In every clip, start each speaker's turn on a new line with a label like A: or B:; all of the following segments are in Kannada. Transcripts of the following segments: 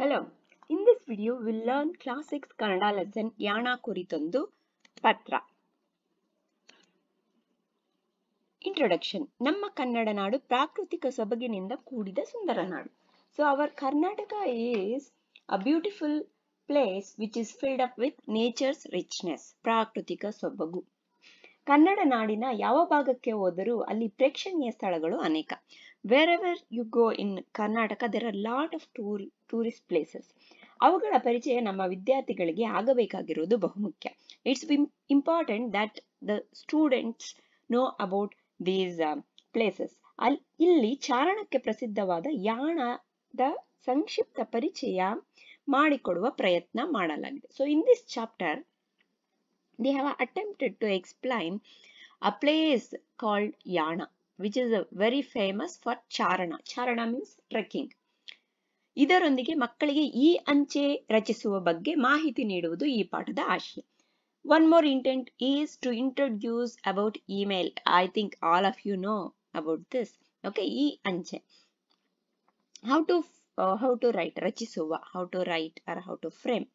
A: Hello in this video will learn class six Kannada lesson Yana ಕುರಿತೊಂದು ಪತ್ರ ಇಂಟ್ರೊಡಕ್ಷನ್ ನಮ್ಮ ಕನ್ನಡ ನಾಡು ಪ್ರಾಕೃತಿಕ ಸೊಬಗಿನಿಂದ ಕೂಡಿದ ಸುಂದರ ನಾಡು so our Karnataka is a beautiful place which is filled up with nature's richness ಪ್ರಾಕೃತಿಕ ಸೊಬಗು ಕನ್ನಡ ನಾಡಿನ ಯಾವ ಭಾಗಕ್ಕೆ ಹೋದರೂ ಅಲ್ಲಿ ಪ್ರೇಕ್ಷಣೀಯ ಸ್ಥಳಗಳು ಅನೇಕ wherever you go in Karnataka there are lot of tour tourist places ಅವುಗಳ ಪರಿಚಯ ನಮ್ಮ ವಿದ್ಯಾರ್ಥಿಗಳಿಗೆ ಆಗಬೇಕಾಗಿರುವುದು ಬಹುಮುಖ್ಯ it's important that the students know about these places ಅಲ್ಲಿ ಇಲ್ಲಿ ಚಾರಣಕ್ಕೆ ಪ್ರಸಿದ್ಧವಾದ ಯಾಣದ ಸಂಕ್ಷಿಪ್ತ ಪರಿಚಯ ಮಾಡಿಕೊಡುವ ಪ್ರಯತ್ನ ಮಾಡಲಾಗಿದೆ so in this chapter They have attempted to explain a place called Yana, which is very famous for Charana. Charana means trekking. ಇದರೊಂದಿಗೆ ಮಕ್ಕಳಿಗೆ ಈ ಅಂಚೆ ರಚಿಸುವ ಬಗ್ಗೆ ಮಾಹಿತಿ ನೀಡುವುದು ಈ ಪಾಠದ ಆಶಯ one more intent is to introduce about email I think all of you know about this okay ಈ ಅಂಚೆ how to how to write ರಚಿಸುವ how to write or how to frame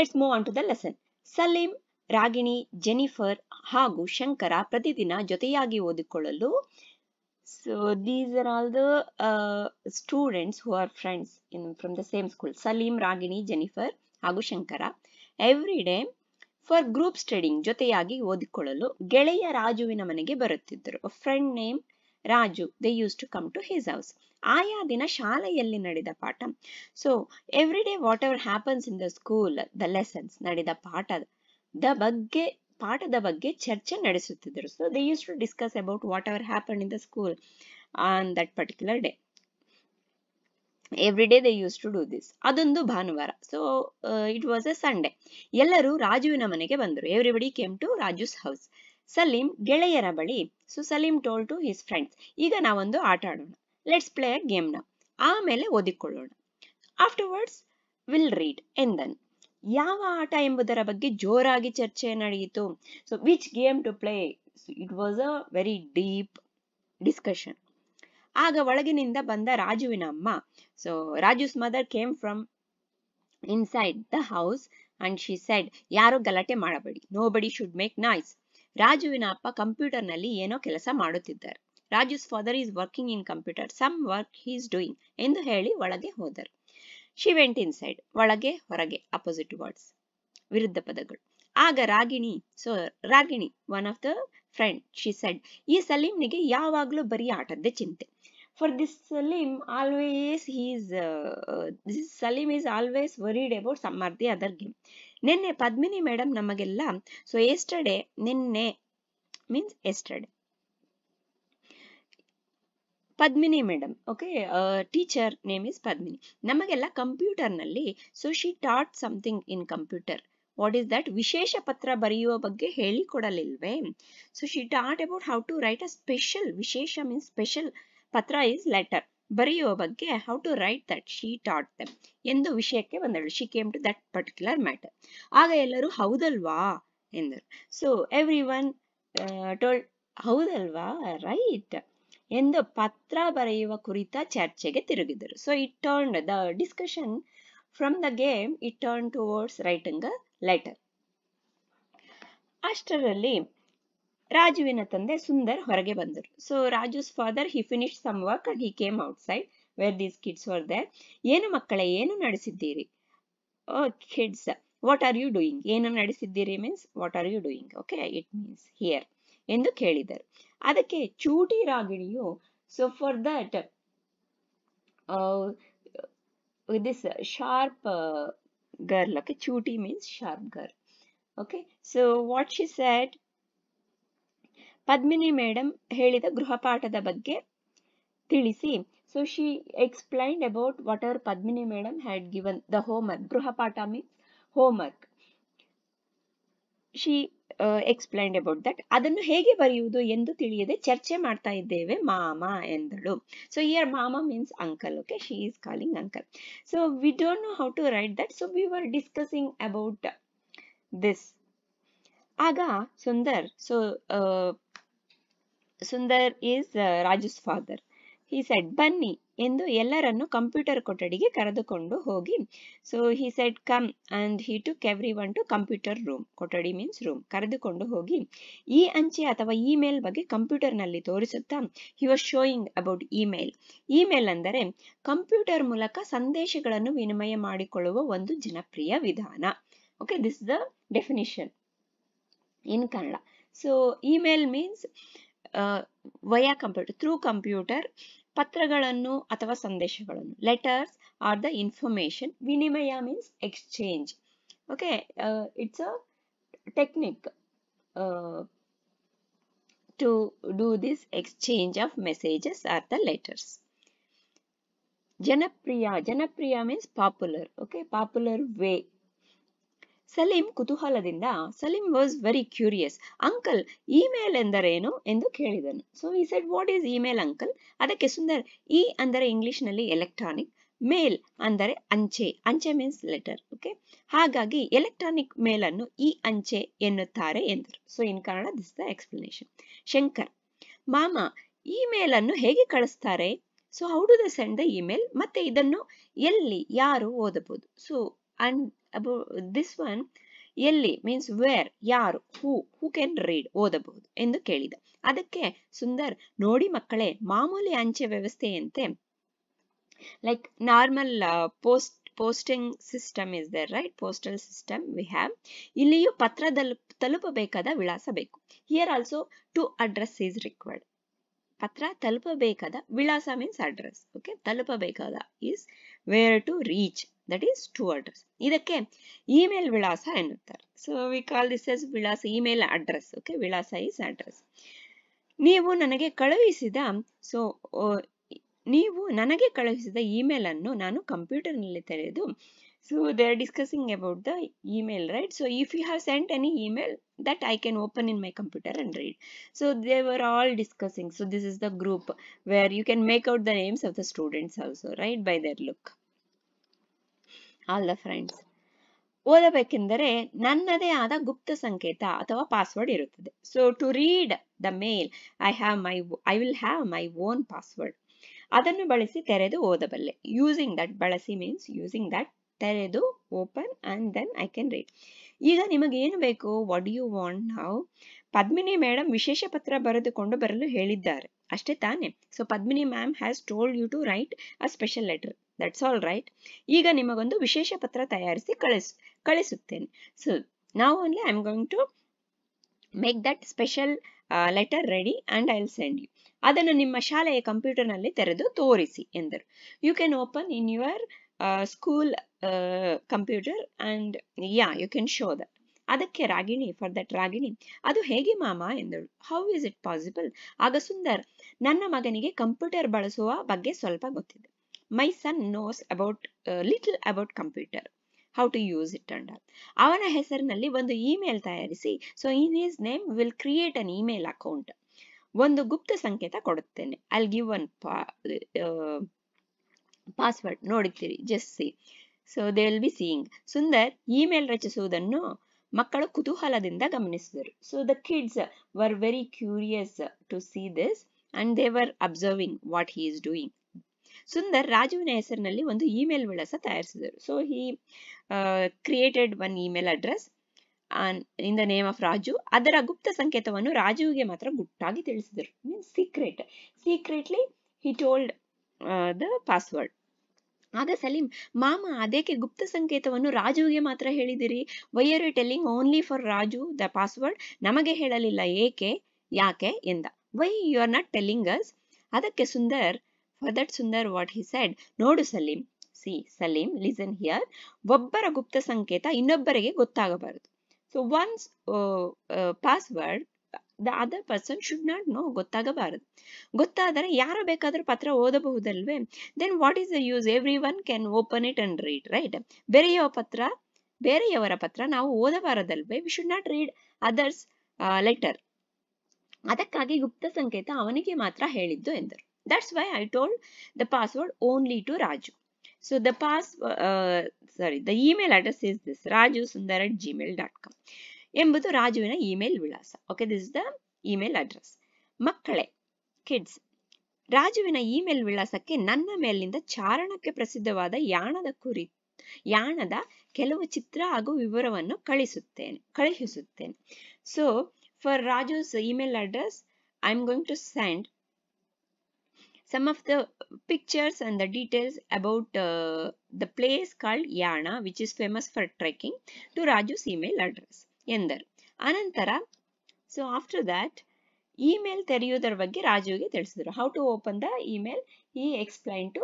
A: let's move on to the lesson Salim Ragini Jennifer ಹಾಗೂ ಶಂಕರ ಪ್ರತಿದಿನ ಜೊತೆಯಾಗಿ ಓದಿಕೊಳ್ಳಲು so these are all the students who are friends from the same school Salim Ragini Jennifer ಹಾಗೂ Shankara every day for group studying ಜೊತೆಯಾಗಿ ಓದಿಕೊಳ್ಳಲು ಗೆಳೆಯ ರಾಜುವಿನ ಮನೆಗೆ ಬರುತ್ತಿದ್ದರು friend name Raju they used to come to his house ಆಯಾ ದಿನ ಶಾಲೆಯಲ್ಲಿ ನಡೆದ ಪಾಠ so every day whatever happens in the school the lessons ನಡೆದ ಪಾಠ ದ ಬಗ್ಗೆ ಪಾಠದ ಬಗ್ಗೆ ಚರ್ಚೆ ನಡೆಸುತ್ತಿದ್ದರು so they used to discuss about what our happen in the school on that particular day every day they used to do this ಅದೊಂದು ಭಾನುವಾರ so it was a Sunday ಎಲ್ಲರೂ ರಾಜುವಿನ ಮನೆಗೆ ಬಂದರು everybody came to Raju's house Salim ಗೆಳೆಯರ ಬಳಿ so Salim told to his friends ಈಗ ನಾವೊಂದು ಆಟ ಆಡೋಣ ಲೆಟ್ಸ್ ಪ್ಲೇ ಅ ಗೇಮ್ ನ ಆಮೇಲೆ ಓದಿಕೊಳ್ಳೋಣ ಆಫ್ಟರ್ವರ್ಡ್ಸ್ ವಿಲ್ ರೀಡ್ ಎಂದನು ಯಾವ ಆಟ ಎಂಬುದರ ಬಗ್ಗೆ ಜೋರಾಗಿ ಚರ್ಚೆ ನಡೆಯಿತು so which game to play it was a very deep discussion ಆಗ ಒಳಗಿನಿಂದ ಬಂದ ರಾಜುವಿನ ಅಮ್ಮ so Raju's mother came from inside the house and she said ಯಾರು ಗಲಾಟೆ ಮಾಡಬೇಡಿ ನೋ ಬಡಿ ಶುಡ್ ಮೇಕ್ ನಾಯ್ಸ್ ರಾಜುವಿನ ಅಪ್ಪ ಕಂಪ್ಯೂಟರ್ ನಲ್ಲಿ ಏನೋ ಕೆಲಸ ಮಾಡುತ್ತಿದ್ದಾರೆ Raju's father is working in computer some work is doing ಎಂದು ಹೇಳಿ ಒಳಗೆ ಹೋದರು ಶಿ ವೆಂಟ್ ಇನ್ ಸೈಡ್ ಒಳಗೆ ಹೊರಗೆ ಅಪೋಸಿಟ್ ವರ್ಡ್ಸ್ ವಿರುದ್ಧ ಪದಗಳು ಆಗ Ragini so Ragini one of the friend she said ಈ ಸಲೀಮ್ನಿಗೆ ಯಾವಾಗ್ಲೂ ಬರೀ ಆಟದ್ದೇ ಚಿಂತೆ for this Salim always he's this Salim is always worried about some or the other game ನಿನ್ನೆ ಪದ್ಮಿನಿ ಮೇಡಮ್ ನಮಗೆಲ್ಲ ಸೊ ಎಸ್ಟರ್ಡೆ ನಿನ್ನೆ means yesterday Padmini madam okay teacher name is Padmini ನಮಗೆಲ್ಲ ಕಂಪ್ಯೂಟರ್ ನಲ್ಲಿ so she taught something in computer what is that ವಿಶೇಷ ಪತ್ರ ಬರೆಯುವ ಬಗ್ಗೆ ಹೇಳಿಕೊಡಲಿಲ್ವೇ so she taught about how to write a special ವಿಶೇಷ ಮೀನ್ಸ್ ಸ್ಪೆಷಲ್ ಪತ್ರ ಇಸ್ ಲೆಟರ್ ಬರೆಯುವ ಬಗ್ಗೆ how to write that she taught them ಎಂದು ವಿಷಯಕ್ಕೆ ಬಂದಳು she came to that particular matter ಆಗ ಎಲ್ಲರೂ ಹೌದಲ್ವಾ ಎಂದರು ಸೊ ಎವ್ರಿ ಒನ್ ಟೋಲ್ ಹೌದಲ್ವಾ ರೈಟ್ ಎಂದು ಪತ್ರ ಬರೆಯುವ ಕುರಿತ ಚರ್ಚೆಗೆ ತಿರುಗಿದರು so it turn the discussion from the game it turn towards writing a letter ಅಷ್ಟರಲ್ಲಿ ರಾಜುವಿನ ತಂದೆ ಸುಂದರ್ ಹೊರಗೆ ಬಂದರು so Raju's father he finish some work and he came outside where these kids were they ಏನು ಮಕ್ಕಳೇ ಏನು ನಡೆಸಿದ್ದೀರಿ oh kids what are you doing ಏನು ನಡೆಸಿದ್ದೀರಿ means what are you doing okay it means here ಎಂದು ಕೇಳಿದರು ಅದಕ್ಕೆ ಚೂಟಿ ರಾಗಿಣಿಯು so for that this sharp girl okay ಚೂಟಿ means sharp girl okay so what she said Padmini madam ಹೇಳಿದ ಗೃಹಪಾಠದ ಬಗ್ಗೆ ತಿಳಿಸಿ so she explained about what our Padmini madam had given the homework ಗೃಹಪಾಠ means homework she explained about that ಅದನ್ನು ಹೇಗೆ ಬರೆಯುವುದು ಎಂದು ತಿಳಿಯದೆ ಚರ್ಚೆ ಮಾಡ್ತಾ ಇದ್ದೇವೆ ಮಾಮ ಎಂದಳು ಸೊ ಇಯರ್ ಮಾಮ means uncle okay she is calling uncle so we don't know how to write that so we were discussing about this ಆಗ Sundar so uh, Sundar is Raju's father he said ಬನ್ನಿ ಎಂದು ಎಲ್ಲರನ್ನು ಕಂಪ್ಯೂಟರ್ ಕೊಠಡಿಗೆ ಕರೆದುಕೊಂಡು ಹೋಗಿ so he said come and he to everyone to computer room ಕೊಠಡಿ ಮೀನ್ಸ್ ರೂಮ್ ಕರೆದುಕೊಂಡು ಹೋಗಿ ಈ ಅಂಚೆ ಅಥವಾ ಇಮೇಲ್ ಬಗ್ಗೆ ಕಂಪ್ಯೂಟರ್ನಲ್ಲಿ ತೋರಿಸುತ್ತಾ he was showing about email email ಅಂದರೆ ಕಂಪ್ಯೂಟರ್ ಮೂಲಕ ಸಂದೇಶಗಳನ್ನು ವಿನಿಮಯ ಮಾಡಿಕೊಳ್ಳುವ ಒಂದು ಜನಪ್ರಿಯ ವಿಧಾನ okay this the definition in Kannada so email means via computer through computer ಪತ್ರಗಳನ್ನು ಅಥವಾ ಸಂದೇಶಗಳನ್ನು ಲೆಟರ್ಸ್ ಆರ್ ದ ಇನ್ಫಾರ್ಮೇಶನ್ ವಿನಿಮಯ means exchange okay it's a technique to do this exchange of messages or the letters. Janapriya, Janapriya means popular, okay, popular way Salim ಕುತೂಹಲದಿಂದ Salim was very curious uncle email ಎಂದರೇನು ಎಂದು ಕೇಳಿದನು so he said what is email uncle ಅದಕ್ಕೆ ಸುಂದರ್ ಇ ಅಂದರೆ ನಲ್ಲಿ ಎಲೆಕ್ಟ್ರಾನಿಕ್ ಮೇಲ್ ಅಂದರೆ ಅಂಚೆ ಅಂಚೆ ಮೀನ್ಸ್ ಲೆಟರ್ ಓಕೆ ಹಾಗಾಗಿ ಎಲೆಕ್ಟ್ರಾನಿಕ್ ಮೇಲ್ ಅನ್ನು ಇ ಅಂಚೆ ಎನ್ನುತ್ತಾರೆ ಎಂದರು ಸೊ ಇನ್ ಕಾರಣ ದಿಸ್ ದ ಎಕ್ಸ್ಪ್ಲನೇಷನ್ ಶಂಕರ್ ಮಾಮ ಇಮೇಲ್ ಅನ್ನು ಹೇಗೆ ಕಳಿಸ್ತಾರೆ so how do the send the email ಮತ್ತೆ ಇದನ್ನು ಎಲ್ಲಿ ಯಾರು ಓದಬಹುದು ಸೊ ಅಂಡ್ about ಎಲ್ಲಿ ಮೀನ್ಸ್ ವೇರ್ ಯಾರು ಹೂ ಹೂ ಕ್ಯಾನ್ ರೀಡ್ ಓದಬಹುದು ಎಂದು ಕೇಳಿದ ಅದಕ್ಕೆ ಸುಂದರ್ ನೋಡಿ ಮಕ್ಕಳೇ ಮಾಮೂಲಿ ಅಂಚೆ ವ್ಯವಸ್ಥೆಯಂತೆ like normal post posting system is the right postal system we have ಇಲ್ಲಿಯೂ ಪತ್ರ ತಲುಪಬೇಕಾದ ವಿಳಾಸ ಬೇಕು here also to address is required ಪತ್ರ ತಲುಪಬೇಕಾದ ವಿಳಾಸ ಮೀನ್ಸ್ ಅಡ್ರೆಸ್ ಓಕೆ ತಲುಪಬೇಕಾದ is where to reach that is to address ಇದಕ್ಕೆ ಇಮೇಲ್ ವಿಳಾಸ ಎನ್ನುತ್ತಾರೆ so we call this as ವಿಳಾಸ ಇಮೇಲ್ ಅಡ್ರೆಸ್ ಓಕೆ ವಿಳಾಸ ಇಸ್ ಅಡ್ರೆಸ್ ನೀವು ನನಗೆ ಕಳುಹಿಸಿದ ಸೊ ನೀವು ನನಗೆ ಕಳುಹಿಸಿದ ಇಮೇಲ್ ಅನ್ನು ನಾನು ಕಂಪ್ಯೂಟರ್ನಲ್ಲಿ ತೆರೆದು so they are discussing about the email right so if you have sent any email that I can open in my computer and read so they were all discussing so this is the group where you can make out the names of the students also right by their look all the friends ಓದಬೇಕೆಂದರೆ ನನ್ನದೇ ಆದ ಗುಪ್ತ ಸಂಕೇತ ಅಥವಾ ಪಾಸ್ವರ್ಡ್ ಇರುತ್ತದೆ so to read the mail I have my I will have my own password ಅದನ್ನು ಬಳಸಿ ತೆರೆದು ಓದಬಲ್ಲೆ ಯೂಸಿಂಗ್ ದಟ್ ಬಳಸಿ ಮೀನ್ಸ್ ಯೂಸಿಂಗ್ ದಟ್ ತೆರೆದು open and then I can read ಈಗ ನಿಮಗೆ ಏನು ಬೇಕು what you want now Padmini madam ವಿಶೇಷ ಪತ್ರ ಬರೆದುಕೊಂಡು ಬರಲು ಹೇಳಿದ್ದಾರೆ ಅಷ್ಟೇ ತಾನೇ so Padmini ma'am has told you to write a special letter that's all right ಈಗ ನಿಮಗೊಂದು ವಿಶೇಷ ಪತ್ರ ತಯಾರಿಸಿ ಕಳಿಸ್ ಕಳಿಸುತ್ತೇನೆ ಸೊ ನಾವು only I am going to make that special letter ready and I will send you ಅದನ್ನು ನಿಮ್ಮ ಶಾಲೆಯ ಕಂಪ್ಯೂಟರ್ನಲ್ಲಿ ತೆರೆದು ತೋರಿಸಿ ಎಂದರು you can open in your school computer and ಯಾ ಯು ಕ್ಯಾನ್ ಶೋ ದಟ್ ಅದಕ್ಕೆ ರಾಗಿಣಿ ಫಾರ್ ದಟ್ ರಾಗಿಣಿ ಅದು ಹೇಗೆ ಮಾಮ ಎಂದಳು ಹೌ ಇಸ್ ಇಟ್ ಪಾಸಿಬಲ್ ಆಗ ಸುಂದರ್ ನನ್ನ ಮಗನಿಗೆ ಕಂಪ್ಯೂಟರ್ ಬಳಸುವ ಬಗ್ಗೆ ಸ್ವಲ್ಪ ಗೊತ್ತಿದೆ my son knows about little about computer how to use it and ಅವನ ಹೆಸರಿನಲ್ಲಿ ಒಂದು ಇಮೇಲ್ ತಯಾರಿಸಿ so in his name will create an email account ಒಂದು ಗುಪ್ತ ಸಂಕೇತ ಕೊಡುತ್ತೇನೆ ಅಲ್ ಗಿವ್ ಒನ್ ಪಾಸ್ವರ್ಡ್ ನೋಡುತ್ತೀರಿ just see so they will be seeing Sundar email ರಚಿಸುವುದನ್ನು ಮಕ್ಕಳು ಕುತೂಹಲದಿಂದ ಗಮನಿಸಿದರು so the kids were very curious to see this and they were observing what he is doing Sundar ರಾಜುವಿನ ಹೆಸರಿನಲ್ಲಿ ಒಂದು ಇಮೇಲ್ ವಿಳಾಸ ತಯಾರಿಸಿದರು so he created one email address in the name of Raju ಅದರ ಗುಪ್ತ ಸಂಕೇತವನ್ನು ರಾಜುವಿಗೆ ಮಾತ್ರ ಗುಟ್ಟಾಗಿ ತಿಳಿಸಿದರು means secret secretly he told the password ಆಗ ಸಲೀಂ ಮಾಮ ಅದೇಕೆ ಗುಪ್ತ ಸಂಕೇತವನ್ನು ರಾಜುವಿಗೆ ಮಾತ್ರ ಹೇಳಿದಿರಿ why are you telling only for Raju the password ನಮಗೆ ಹೇಳಲಿಲ್ಲ ಏಕೆ ಯಾಕೆ ಎಂದ why you are not telling us ಅದಕ್ಕೆ Sundar that Sundar what he said ನೋಡು Salim C Salim listen here ಒಬ್ಬರ ಗುಪ್ತ ಸಂಕೇತ ಇನ್ನೊಬ್ಬರಿಗೆ ಗೊತ್ತಾಗಬಾರದು so one's password the other person should not know ಗೊತ್ತಾಗಬಾರದು ಗೊತ್ತಾದರೆ ಯಾರು ಬೇಕಾದರೂ ಪತ್ರ ಓದಬಹುದಲ್ವೇ then what is the use everyone can open it and read right ಬೇರೆಯವ ಪತ್ರ ಬೇರೆಯವರ ಪತ್ರ ನಾವು ಓದಬಾರದಲ್ವೇ we should not read others letter ಅದಕ್ಕಾಗಿ ಗುಪ್ತ ಸಂಕೇತ ಅವನಿಗೆ ಮಾತ್ರ ಹೇಳಿದ್ದು ಎಂದರು That's why I told the password only to Raju. So the pass, uh, sorry, the email address is this rajusundar at gmail.com. ಎಂಬುದು ರಾಜುವಿನ ಇಮೇಲ್ ವಿಳಾಸ okay this the email address ಮಕ್ಕಳೇ ಕಿಡ್ಸ್ ರಾಜುವಿನ ಇಮೇಲ್ ವಿಳಾಸಕ್ಕೆ ನನ್ನ ಮೇಲಿನಿಂದ ಚಾರಣಕ್ಕೆ ಪ್ರಸಿದ್ಧವಾದ ಯಾಣದ ಕುರಿ ಯಾಣದ ಕೆಲವು ಚಿತ್ರ ಹಾಗೂ ವಿವರವನ್ನು ಕಳಿಸುತ್ತೇನೆ ಕಳುಹಿಸುತ್ತೇನೆ so for Raju email address I am going to send some of the pictures and the details about uh, the place called Yana which is famous for trekking to Raju's email address. ಎಂದರು ಅನಂತರ ಸೊ ಆಫ್ಟರ್ ದ್ಯಾಟ್ ಇಮೇಲ್ ತೆರೆಯೋದರ ಬಗ್ಗೆ ರಾಜುಗೆ ತಿಳಿಸಿದರು how to open the email he explain to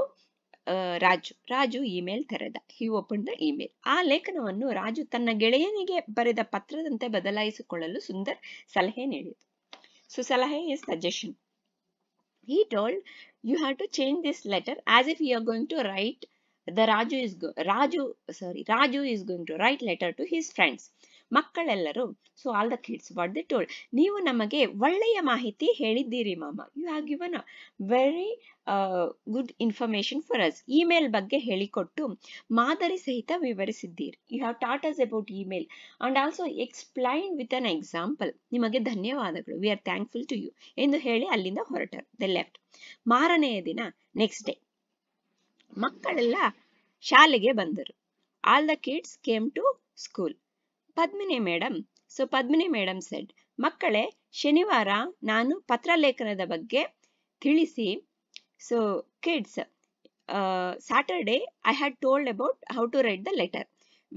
A: Raju Raju email ತೆರೆದ ಹಿ ಓಪನ್ ದ ಇಮೇಲ್ ಆ ಲೇಖನವನ್ನು ರಾಜು ತನ್ನ ಗೆಳೆಯನಿಗೆ ಬರೆದ ಪತ್ರದಂತೆ ಬದಲಾಯಿಸಿಕೊಳ್ಳಲು ಸುಂದರ್ ಸಲಹೆ ನೀಡಿತು ಸೊ ಸಲಹೆ is suggestion he told you have to change this letter as if you are going to write the Raju is Raju sorry Raju is going to write letter to his friends. ಮಕ್ಕಳೆಲ್ಲರೂ so all the kids what they told ನೀವು ನಮಗೆ ಒಳ್ಳೆಯ ಮಾಹಿತಿ ಹೇಳಿದ್ದೀರಿ ಮಾಮ you have given a very good information for us email ಬಗ್ಗೆ ಹೇಳಿಕೊಟ್ಟು ಮಾದರಿ ಸಹಿತ ವಿವರಿಸಿದ್ದೀರಿ you have taught us about email and also explain with an example ನಿಮಗೆ ಧನ್ಯವಾದಗಳು we are thankful to you ಎಂದು ಹೇಳಿ ಅಲ್ಲಿಂದ ಹೊರಟರು ದ ಲೆಫ್ಟ್ ಮಾರನೆಯ ದಿನ ನೆಕ್ಸ್ಟ್ ಡೇ ಮಕ್ಕಳೆಲ್ಲ ಶಾಲೆಗೆ ಬಂದರು all the kids came to school Padmini madam so Padmini madam said ಮಕ್ಕಳೇ ಶನಿವಾರ ನಾನು ಪತ್ರಲೇಖನದ ಬಗ್ಗೆ ತಿಳಿಸಿ so kids Saturday I had told about how to write the letter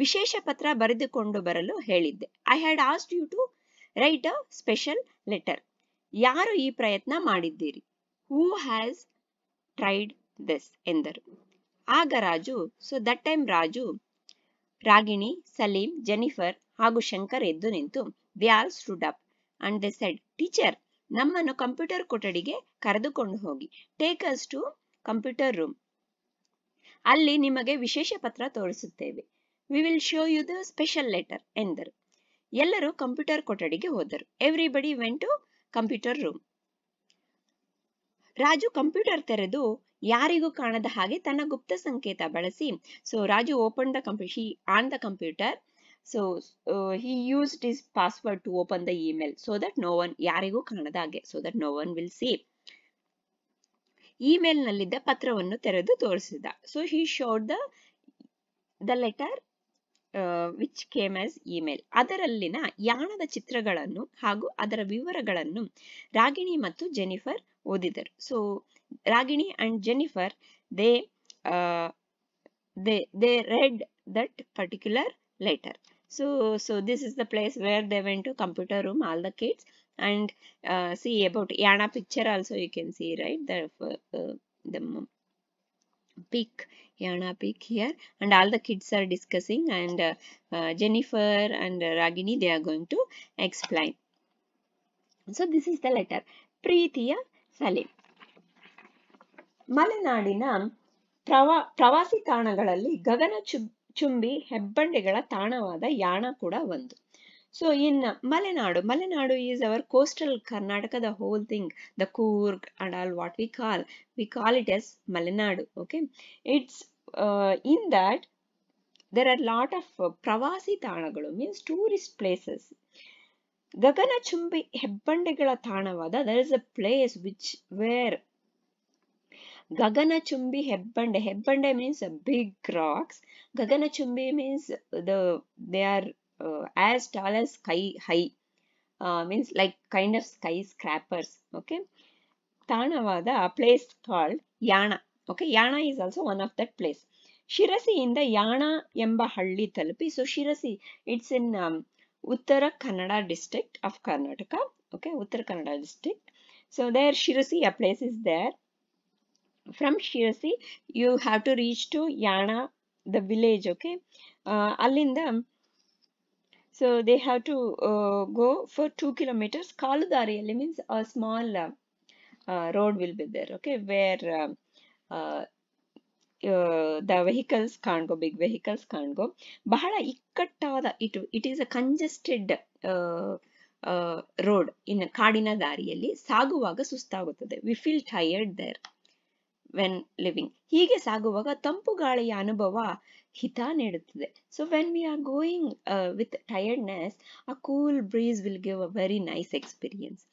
A: ವಿಶೇಷ ಪತ್ರ ಬರೆದುಕೊಂಡು ಬರಲು ಹೇಳಿದ್ದೆ I had asked you to write a special letter ಯಾರು ಈ ಪ್ರಯತ್ನ ಮಾಡಿದ್ದೀರಿ ಹೂ ಹ್ಯಾಸ್ ಟ್ರೈಡ್ ದಿಸ್ ಎಂದರು ಆಗ Raju so that time Raju Ragini Salim Jennifer ಹಾಗೂ ಶಂಕರ್ ಎದ್ದು ನಿಂತು they stood up and they said teacher ನಮ್ಮನ್ನು ಕಂಪ್ಯೂಟರ್ ಕೊಠಡಿಗೆ ಕರೆದುಕೊಂಡು ಹೋಗಿ take us to computer room ಅಲ್ಲಿ ನಿಮಗೆ ವಿಶೇಷ ಪತ್ರ ತೋರಿಸುತ್ತೇವೆ we will show you the special letter ಎಂದರು ಎಲ್ಲರೂ ಕಂಪ್ಯೂಟರ್ ಕೊಠಡಿಗೆ ಹೋದರು everybody went to computer room Raju computer ತೆರೆದು ಯಾರಿಗೂ ಕಾಣದ ಹಾಗೆ ತನ್ನ ಗುಪ್ತ ಸಂಕೇತ ಬಳಸಿ so Raju open the ಕಂಪ್ಯೂ on the computer so he uh, he is password to open the email so that no no ಯಾರಿಗೂ ಕಾಣದ ಹಾಗೆ so that no one will see. Email ನಲ್ಲಿದ್ದ ಪತ್ರವನ್ನು ತೆರೆದು ತೋರಿಸಿದ so he showed the the letter which came as email ಅದರಲ್ಲಿನ ಯಾಣದ ಚಿತ್ರಗಳನ್ನು ಹಾಗೂ ಅದರ ವಿವರಗಳನ್ನು ರಾಗಿಣಿ ಮತ್ತು ಜೆನಿಫರ್ ಓದಿದರು so Ragini and Jennifer they they read that particular letter So, so this is the place where they went to computer room, all the kids. And uh, see about Yana picture also you can see, right? The, uh, the pic, Yana pic here. And all the kids are discussing and uh, uh, Jennifer and Ragini, they are going to explain. So, this is the letter. ಪ್ರೀತಿಯ Salim, ಮಲೆನಾಡಿನ ಪ್ರವಾ ಪ್ರವಾಸಿ ತಾಣಗಳಲ್ಲಿ ಗಗನ ಚುಂಬಿ ಹೆಬ್ಬಂಡೆಗಳ ತಾಣವಾದ ಯಾಣ ಕೂಡ ಒಂದು so in Malenadu Malenadu is our coastal ಕರ್ನಾಟಕದ whole thing the Coorg and all what we call we call it as Malenadu okay it's in that there are lot of ಪ್ರವಾಸಿ ತಾಣಗಳು ಮೀನ್ಸ್ ಟೂರಿಸ್ಟ್ ಪ್ಲೇಸಸ್ ಚುಂಬಿ ಹೆಬ್ಬಂಡೆಗಳ ತಾಣವಾದ there is a place which where Gaganachumbi Hebbande. Hebbande means big rocks. Gaganachumbi means the they are uh, as tall as sky high. Uh, means like kind of skyscrapers. Okay. Tanavada, a place called Yana. Okay, Yana is also one of that place. Shirasi in the Yana Yemba Halli Talpi. So Shirasi, it's in um, district of Karnataka. Okay, Uttara district. So there Shirasi, a place is there. from Shirasi, you have to reach to Yana, the village, okay, all in so they have to go for two kilometers, Kaalu Dariyele means a small road will be there, okay, where the vehicles can't go, big vehicles can't go, Bahaada ikkattavadha, it is a congested road in Kaadina Dariyele, Saaguvaga sustavadha, we feel tired there, when leaving ಹೀಗೆ ಸಾಗುವಾಗ ತಂಪು ಗಾಳಿಯ ಅನುಭವ ಹಿತ ನೀಡುತ್ತದೆ so when we are with a cool breeze will give a very nice experience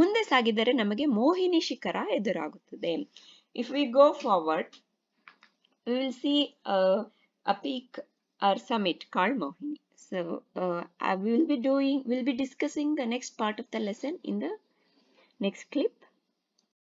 A: ಮುಂದೆ ಸಾಗಿದರೆ ನಮಗೆ ಮೋಹಿನಿ ಶಿಖರ ಎದುರಾಗುತ್ತದೆ if we go forward see call Mohini so doing will be discussing the next part of the lesson in the next clip